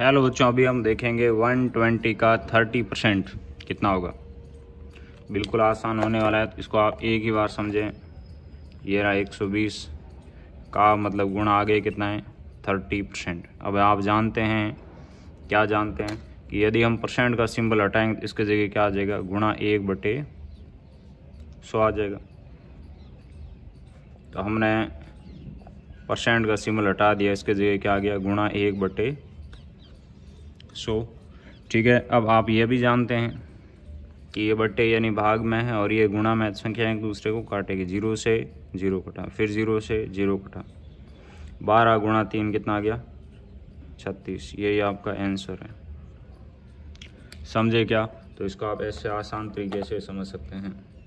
hello बच्चों अभी हम देखेंगे 120 का 30 परसेंट कितना होगा बिल्कुल आसान होने वाला है तो इसको आप एक ही बार समझें ये रहा 120 का मतलब गुण आगे कितना है 30 परसेंट अब आप जानते हैं क्या जानते हैं कि यदि हम परसेंट का सिंबल हटाएंगे तो इसके जगह क्या आ जाएगा गुणा एक बटे सौ आ जाएगा तो हमने परसेंट का सिंबल हटा दिया इसके जगह क्या आ गया गुणा एक बटे सो ठीक है अब आप ये भी जानते हैं कि ये बट्टे यानी भाग में है और ये गुणा में संख्या एक दूसरे को काटेगी जीरो से जीरो कटा फिर जीरो से जीरो कटा बारह गुणा तीन कितना आ गया छत्तीस यही आपका आंसर है समझे क्या तो इसको आप ऐसे आसान तरीके से समझ सकते हैं